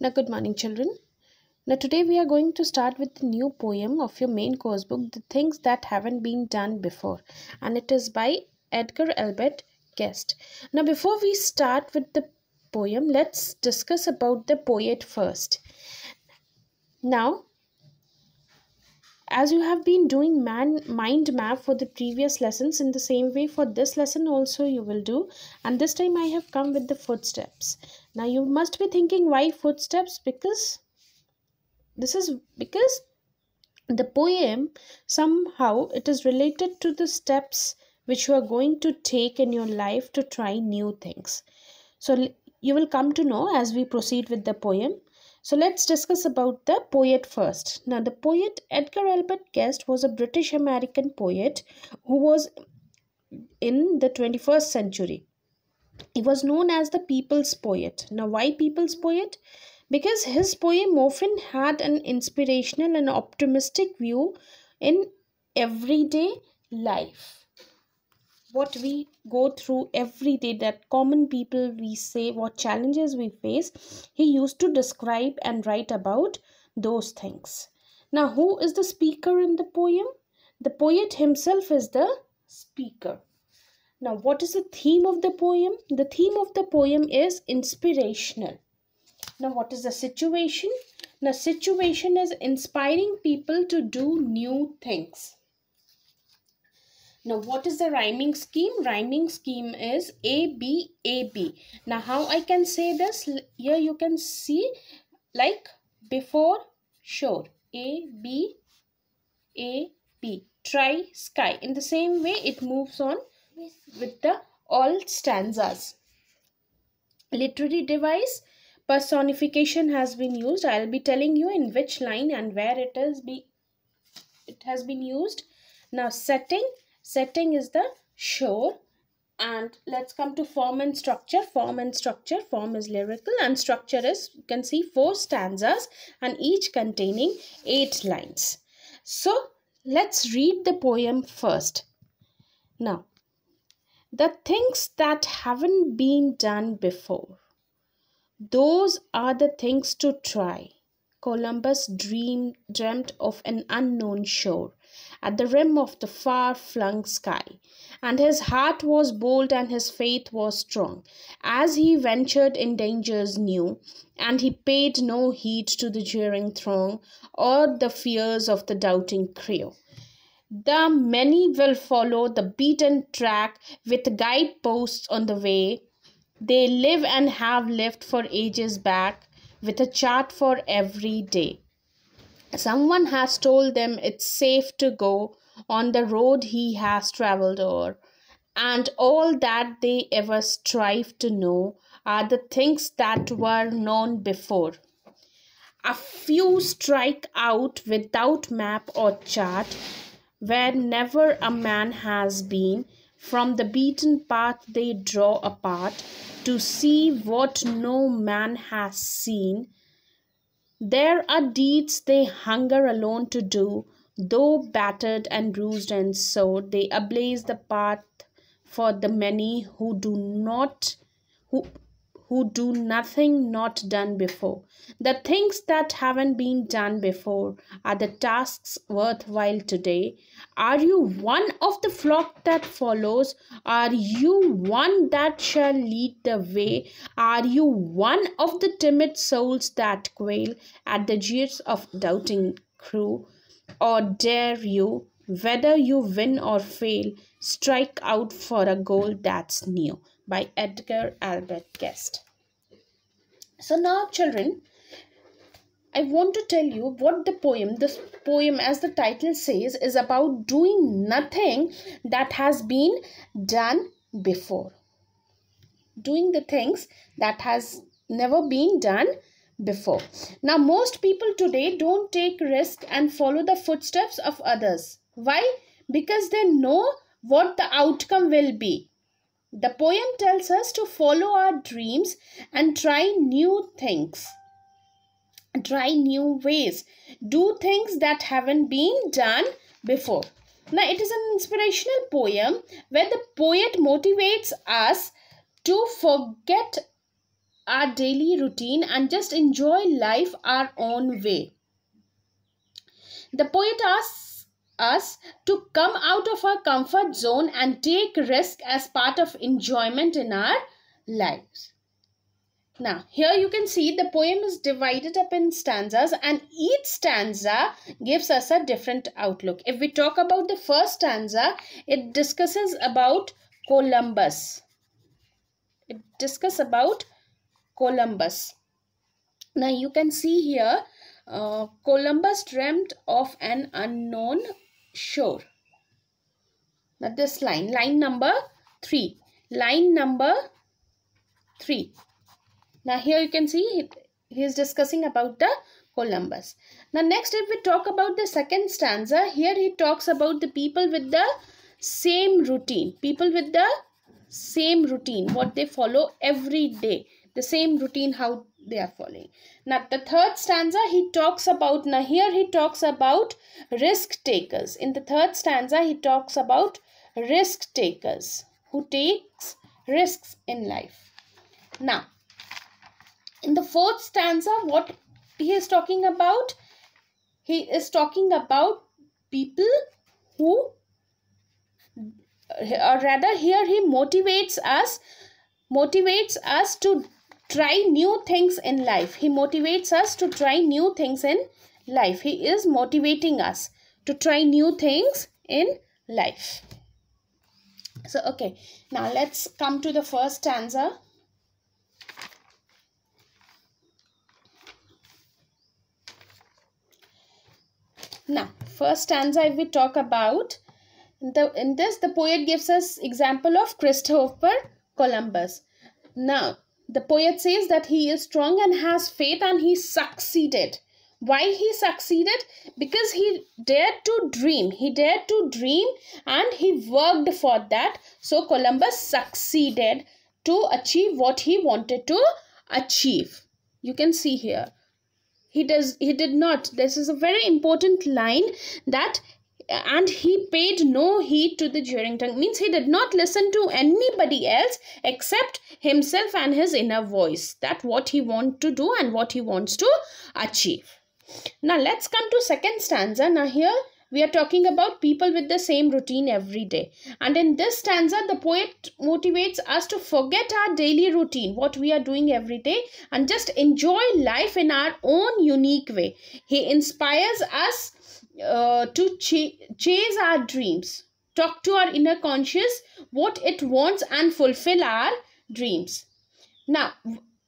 Now good morning children. Now today we are going to start with the new poem of your main course book The Things That Haven't Been Done Before and it is by Edgar Albert Guest. Now before we start with the poem let's discuss about the poet first. Now as you have been doing man mind map for the previous lessons in the same way for this lesson also you will do and this time I have come with the footsteps. Now you must be thinking why footsteps because this is because the poem somehow it is related to the steps which you are going to take in your life to try new things. So you will come to know as we proceed with the poem. So let's discuss about the poet first. Now the poet Edgar Albert Guest was a British American poet who was in the 21st century. He was known as the people's poet. Now, why people's poet? Because his poem often had an inspirational and optimistic view in everyday life. What we go through every day, that common people we say, what challenges we face, he used to describe and write about those things. Now, who is the speaker in the poem? The poet himself is the speaker. Now, what is the theme of the poem? The theme of the poem is inspirational. Now, what is the situation? Now, situation is inspiring people to do new things. Now, what is the rhyming scheme? Rhyming scheme is A, B, A, B. Now, how I can say this? Here you can see like before, sure. A, B, A, B. Try, sky. In the same way, it moves on with the all stanzas. Literary device personification has been used. I'll be telling you in which line and where it is be it has been used. Now setting setting is the shore and let's come to form and structure form and structure form is lyrical and structure is you can see four stanzas and each containing eight lines so let's read the poem first now the things that haven't been done before. Those are the things to try. Columbus dreamed, dreamt of an unknown shore at the rim of the far flung sky, and his heart was bold and his faith was strong. As he ventured in dangers new, and he paid no heed to the jeering throng or the fears of the doubting crew. The many will follow the beaten track with guideposts on the way. They live and have lived for ages back with a chart for every day. Someone has told them it's safe to go on the road he has traveled o'er, and all that they ever strive to know are the things that were known before. A few strike out without map or chart, where never a man has been, from the beaten path they draw apart to see what no man has seen. There are deeds they hunger alone to do, though battered and bruised and sore, they ablaze the path for the many who do not, who who do nothing not done before. The things that haven't been done before are the tasks worthwhile today. Are you one of the flock that follows? Are you one that shall lead the way? Are you one of the timid souls that quail at the jeers of doubting crew? Or dare you, whether you win or fail, strike out for a goal that's new? by Edgar Albert Guest. So now children, I want to tell you what the poem, this poem as the title says is about doing nothing that has been done before. Doing the things that has never been done before. Now most people today don't take risk and follow the footsteps of others. Why? Because they know what the outcome will be. The poem tells us to follow our dreams and try new things. Try new ways. Do things that haven't been done before. Now, it is an inspirational poem where the poet motivates us to forget our daily routine and just enjoy life our own way. The poet asks us to come out of our comfort zone and take risk as part of enjoyment in our lives. Now, here you can see the poem is divided up in stanzas and each stanza gives us a different outlook. If we talk about the first stanza, it discusses about Columbus. It discusses about Columbus. Now, you can see here, uh, Columbus dreamt of an unknown sure. Now this line, line number 3. Line number 3. Now here you can see he is discussing about the whole numbers. Now next if we talk about the second stanza, here he talks about the people with the same routine. People with the same routine, what they follow every day. The same routine, how they are following. Now the third stanza he talks about, now here he talks about risk takers. In the third stanza he talks about risk takers who takes risks in life. Now in the fourth stanza what he is talking about? He is talking about people who or rather here he motivates us motivates us to try new things in life. He motivates us to try new things in life. He is motivating us to try new things in life. So, okay. Now, let's come to the first stanza. Now, first stanza if we talk about, the, in this the poet gives us example of Christopher Columbus. Now, the poet says that he is strong and has faith and he succeeded why he succeeded because he dared to dream he dared to dream and he worked for that so columbus succeeded to achieve what he wanted to achieve you can see here he does he did not this is a very important line that and he paid no heed to the jeering tongue means he did not listen to anybody else except himself and his inner voice that what he want to do and what he wants to achieve now let's come to second stanza now here we are talking about people with the same routine every day and in this stanza the poet motivates us to forget our daily routine what we are doing every day and just enjoy life in our own unique way he inspires us uh, to ch chase our dreams talk to our inner conscious what it wants and fulfill our dreams now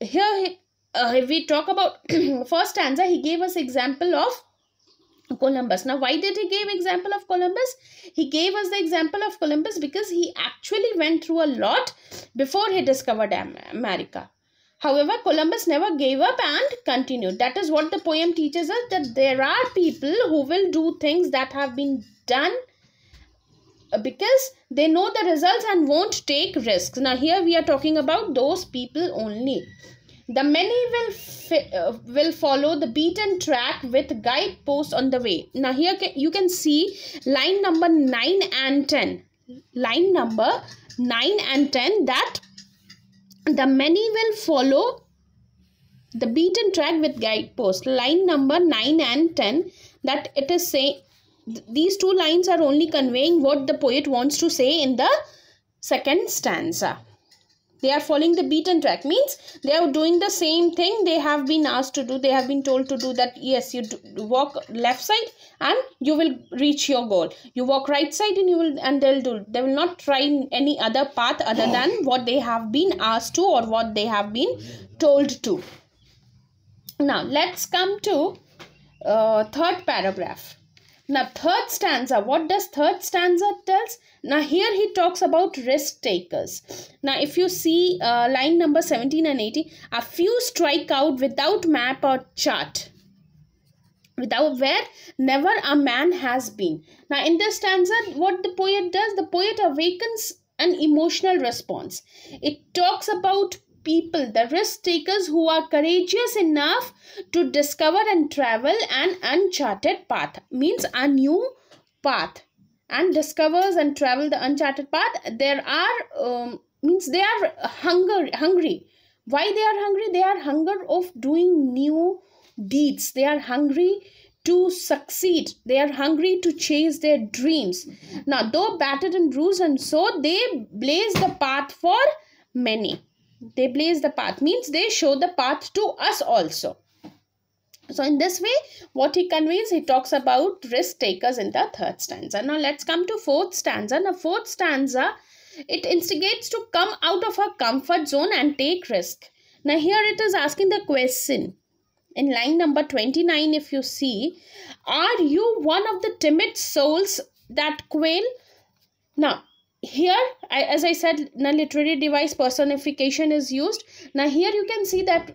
here uh, we talk about first stanza he gave us example of Columbus. Now, why did he give example of Columbus? He gave us the example of Columbus because he actually went through a lot before he discovered America. However, Columbus never gave up and continued. That is what the poem teaches us that there are people who will do things that have been done uh, because they know the results and won't take risks. Now, here we are talking about those people only. The many will uh, will follow the beaten track with guideposts on the way. Now, here ca you can see line number 9 and 10. Line number 9 and 10 that the many will follow the beaten track with guidepost. Line number 9 and 10 that it is saying these two lines are only conveying what the poet wants to say in the second stanza they are following the beaten track means they are doing the same thing they have been asked to do they have been told to do that yes you walk left side and you will reach your goal you walk right side and you will and they'll do they will not try any other path other than what they have been asked to or what they have been told to now let's come to uh, third paragraph now third stanza, what does third stanza tells? Now here he talks about risk takers. Now if you see uh, line number 17 and 18, a few strike out without map or chart. Without where never a man has been. Now in this stanza, what the poet does, the poet awakens an emotional response. It talks about people, the risk takers who are courageous enough to discover and travel an uncharted path, means a new path, and discovers and travel the uncharted path. There are um, means they are hunger hungry. Why they are hungry? They are hunger of doing new deeds. They are hungry to succeed. They are hungry to chase their dreams. Now, though battered and bruised and so, they blaze the path for many they blaze the path means they show the path to us also so in this way what he conveys he talks about risk takers in the third stanza now let's come to fourth stanza now fourth stanza it instigates to come out of our comfort zone and take risk now here it is asking the question in line number 29 if you see are you one of the timid souls that quail now here I, as i said the literary device personification is used now here you can see that uh,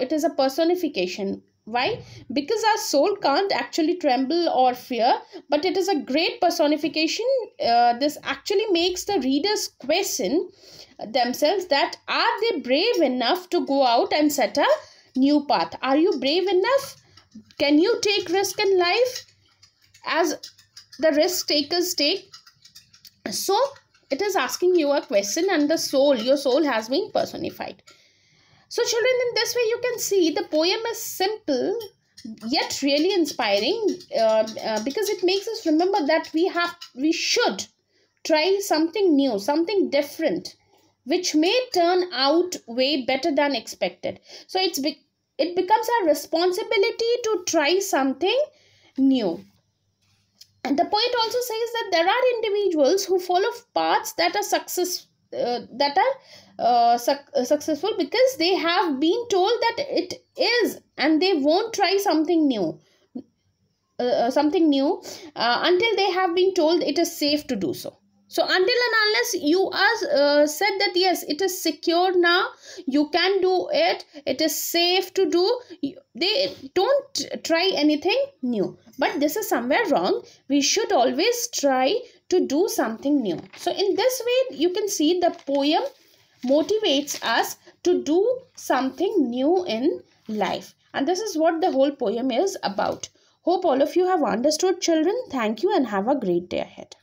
it is a personification why because our soul can't actually tremble or fear but it is a great personification uh, this actually makes the readers question themselves that are they brave enough to go out and set a new path are you brave enough can you take risk in life as the risk takers take so it is asking you a question and the soul your soul has been personified so children in this way you can see the poem is simple yet really inspiring uh, uh, because it makes us remember that we have we should try something new something different which may turn out way better than expected so it's be it becomes our responsibility to try something new and the poet also says that there are individuals who follow paths that are success uh, that are uh, su- uh, successful because they have been told that it is and they won't try something new uh, uh something new uh, until they have been told it is safe to do so so until and unless you are uh, said that yes it is secure now you can do it it is safe to do they don't try anything new but this is somewhere wrong we should always try to do something new so in this way you can see the poem motivates us to do something new in life and this is what the whole poem is about hope all of you have understood children thank you and have a great day ahead